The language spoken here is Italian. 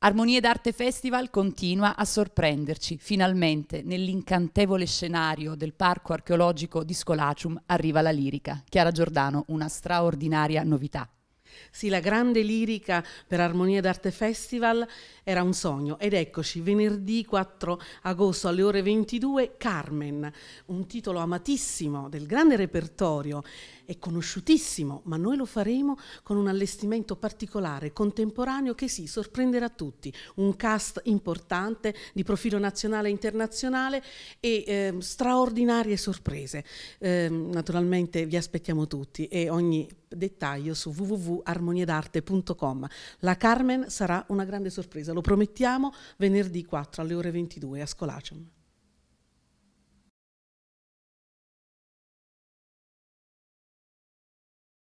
Armonie d'Arte Festival continua a sorprenderci. Finalmente, nell'incantevole scenario del parco archeologico di Scolacium arriva la lirica. Chiara Giordano, una straordinaria novità. Sì, la grande lirica per Armonia d'Arte Festival era un sogno ed eccoci venerdì 4 agosto alle ore 22 Carmen, un titolo amatissimo del grande repertorio e conosciutissimo, ma noi lo faremo con un allestimento particolare, contemporaneo che sì, sorprenderà tutti, un cast importante di profilo nazionale e internazionale e eh, straordinarie sorprese. Eh, naturalmente vi aspettiamo tutti e ogni dettaglio su www.armoniedarte.com. La Carmen sarà una grande sorpresa, lo promettiamo, venerdì 4 alle ore 22 a Scolacium.